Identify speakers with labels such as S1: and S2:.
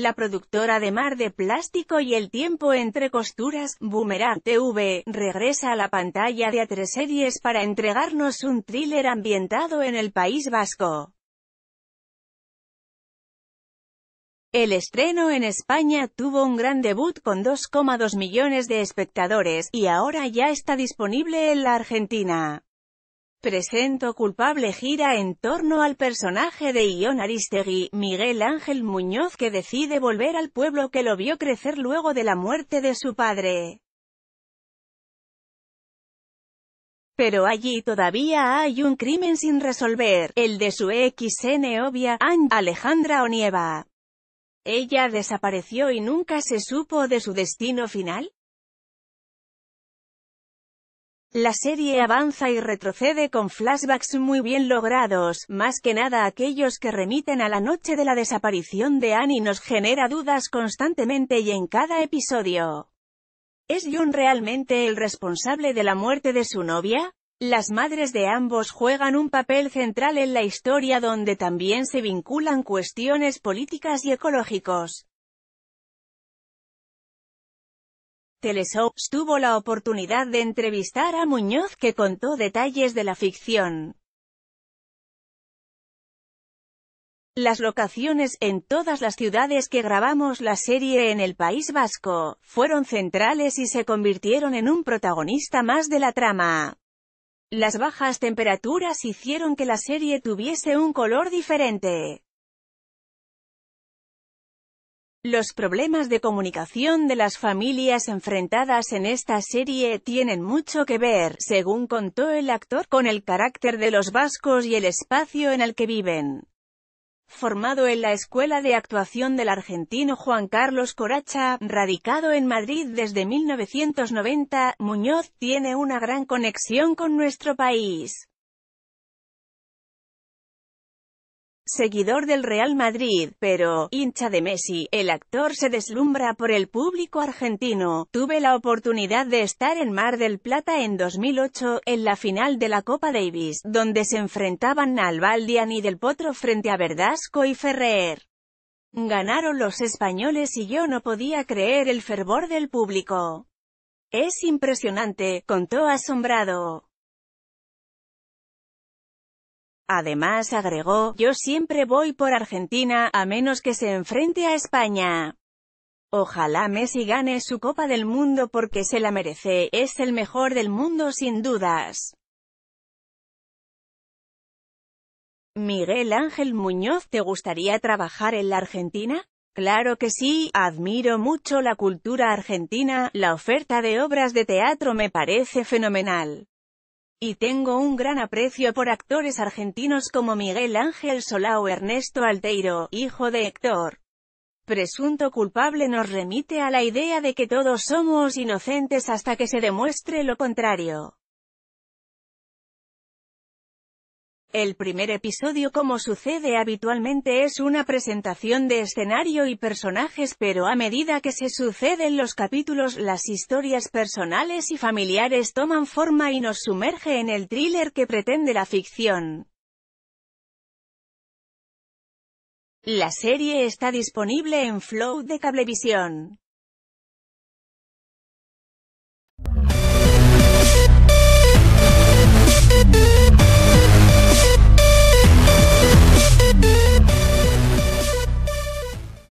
S1: la productora de Mar de Plástico y El Tiempo entre Costuras, Boomerang TV, regresa a la pantalla de a Series para entregarnos un thriller ambientado en el País Vasco. El estreno en España tuvo un gran debut con 2,2 millones de espectadores, y ahora ya está disponible en la Argentina. Presento culpable gira en torno al personaje de Ion Aristegui, Miguel Ángel Muñoz que decide volver al pueblo que lo vio crecer luego de la muerte de su padre. Pero allí todavía hay un crimen sin resolver, el de su XN obvia, Alejandra Onieva. Ella desapareció y nunca se supo de su destino final. La serie avanza y retrocede con flashbacks muy bien logrados, más que nada aquellos que remiten a la noche de la desaparición de Annie nos genera dudas constantemente y en cada episodio. ¿Es Jun realmente el responsable de la muerte de su novia? Las madres de ambos juegan un papel central en la historia donde también se vinculan cuestiones políticas y ecológicos. Teleshow, tuvo la oportunidad de entrevistar a Muñoz que contó detalles de la ficción. Las locaciones, en todas las ciudades que grabamos la serie en el País Vasco, fueron centrales y se convirtieron en un protagonista más de la trama. Las bajas temperaturas hicieron que la serie tuviese un color diferente. Los problemas de comunicación de las familias enfrentadas en esta serie tienen mucho que ver, según contó el actor, con el carácter de los vascos y el espacio en el que viven. Formado en la Escuela de Actuación del argentino Juan Carlos Coracha, radicado en Madrid desde 1990, Muñoz tiene una gran conexión con nuestro país. seguidor del Real Madrid, pero, hincha de Messi, el actor se deslumbra por el público argentino. Tuve la oportunidad de estar en Mar del Plata en 2008, en la final de la Copa Davis, donde se enfrentaban al y del Potro frente a Verdasco y Ferrer. Ganaron los españoles y yo no podía creer el fervor del público. Es impresionante, contó asombrado. Además agregó, yo siempre voy por Argentina, a menos que se enfrente a España. Ojalá Messi gane su Copa del Mundo porque se la merece, es el mejor del mundo sin dudas. Miguel Ángel Muñoz, ¿te gustaría trabajar en la Argentina? Claro que sí, admiro mucho la cultura argentina, la oferta de obras de teatro me parece fenomenal. Y tengo un gran aprecio por actores argentinos como Miguel Ángel Solá o Ernesto Alteiro, hijo de Héctor. Presunto culpable nos remite a la idea de que todos somos inocentes hasta que se demuestre lo contrario. El primer episodio como sucede habitualmente es una presentación de escenario y personajes pero a medida que se suceden los capítulos las historias personales y familiares toman forma y nos sumerge en el thriller que pretende la ficción. La serie está disponible en Flow de Cablevisión.